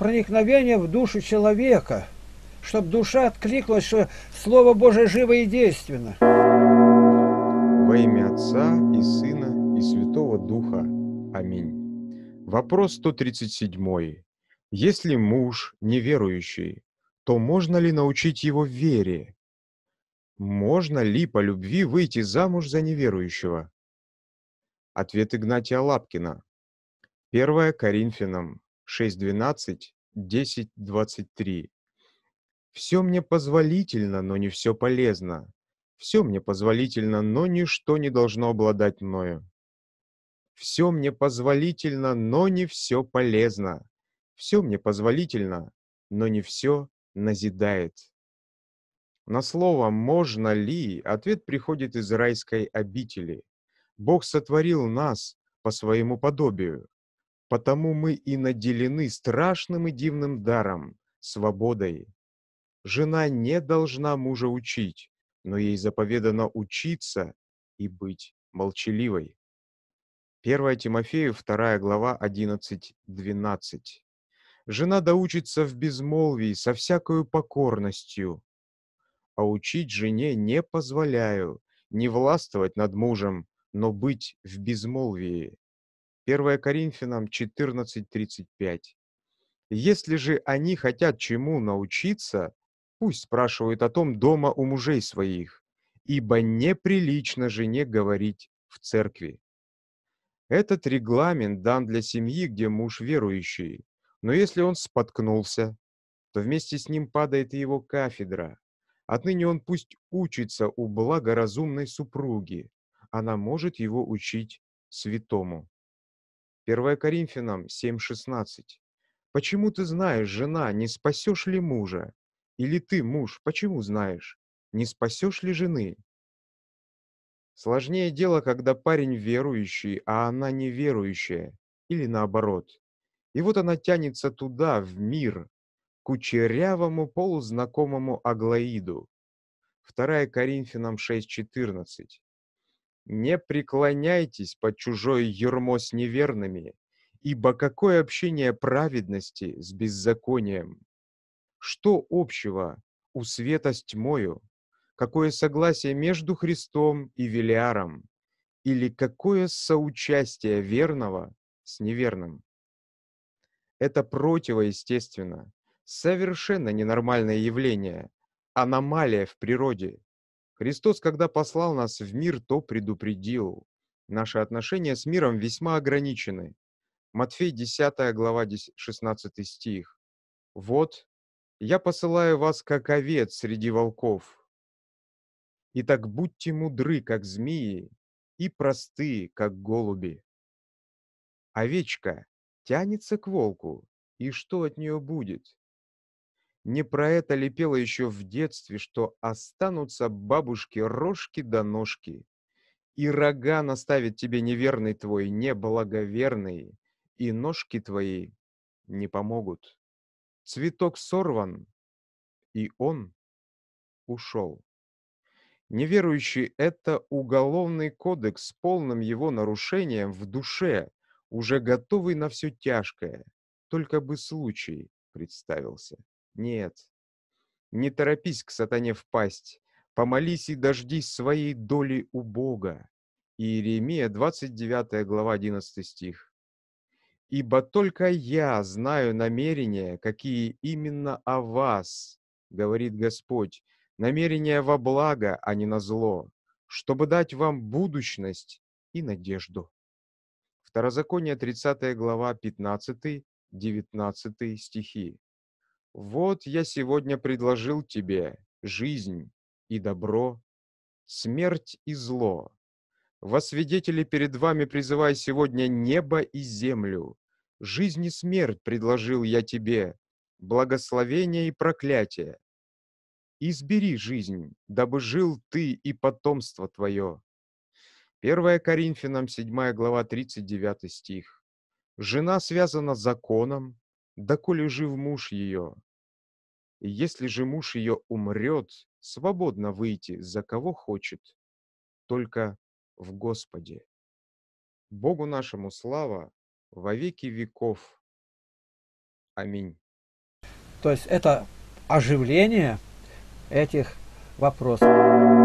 проникновение в душу человека, чтобы душа откликнулась, что Слово Божие живо и действенно. Во имя Отца и Сына и Святого Духа. Аминь. Вопрос 137. Если муж неверующий, то можно ли научить его вере? Можно ли по любви выйти замуж за неверующего? Ответ Игнатия Лапкина. 1 Коринфянам 6.12, 10.23. «Все мне позволительно, но не все полезно. Все мне позволительно, но ничто не должно обладать мною. Все мне позволительно, но не все полезно. Все мне позволительно, но не все назидает». На слово «можно ли» ответ приходит из райской обители. Бог сотворил нас по своему подобию. Потому мы и наделены страшным и дивным даром – свободой. Жена не должна мужа учить, но ей заповедано учиться и быть молчаливой. 1 Тимофею, 2 глава 11-12. Жена доучится в безмолвии со всякою покорностью, а учить жене не позволяю, не властвовать над мужем, но быть в безмолвии. 1 Коринфянам 14.35. Если же они хотят чему научиться, пусть спрашивают о том дома у мужей своих, ибо неприлично жене говорить в церкви. Этот регламент дан для семьи, где муж верующий, но если он споткнулся, то вместе с ним падает и его кафедра. Отныне он пусть учится у благоразумной супруги, она может его учить святому. 1 Коринфянам 7:16. «Почему ты знаешь, жена, не спасешь ли мужа? Или ты, муж, почему знаешь, не спасешь ли жены?» Сложнее дело, когда парень верующий, а она неверующая, или наоборот. И вот она тянется туда, в мир, к кучерявому полузнакомому Аглоиду. 2 Коринфянам 6:14. Не преклоняйтесь под чужое ермо с неверными, ибо какое общение праведности с беззаконием? Что общего у света с тьмою? Какое согласие между Христом и Велиаром? Или какое соучастие верного с неверным? Это противоестественно, совершенно ненормальное явление, аномалия в природе, Христос, когда послал нас в мир, то предупредил. Наши отношения с миром весьма ограничены. Матфей 10 глава 16 стих. «Вот, я посылаю вас, как овец среди волков. Итак, будьте мудры, как змеи, и просты, как голуби». Овечка тянется к волку, и что от нее будет? Не про это лепела еще в детстве, что останутся бабушки рожки до да ножки. И рога наставит тебе неверный твой, неблаговерный, и ножки твои не помогут. Цветок сорван, и он ушел. Неверующий — это уголовный кодекс с полным его нарушением в душе, уже готовый на все тяжкое, только бы случай представился. Нет, не торопись к сатане впасть, помолись и дождись своей доли у Бога. Иеремия, 29 глава, 11 стих. «Ибо только я знаю намерения, какие именно о вас, — говорит Господь, — намерения во благо, а не на зло, чтобы дать вам будущность и надежду». Второзаконие, 30 глава, 15-19 стихи. Вот я сегодня предложил тебе жизнь и добро, смерть и зло. Во свидетели перед вами призывай сегодня небо и землю. Жизнь и смерть предложил я тебе, благословение и проклятие. Избери жизнь, дабы жил ты и потомство твое. 1 Коринфянам 7 глава 39 стих. Жена связана законом, доколе жив муж ее. И если же муж ее умрет, свободно выйти за кого хочет, только в Господе. Богу нашему слава во веки веков. Аминь. То есть это оживление этих вопросов.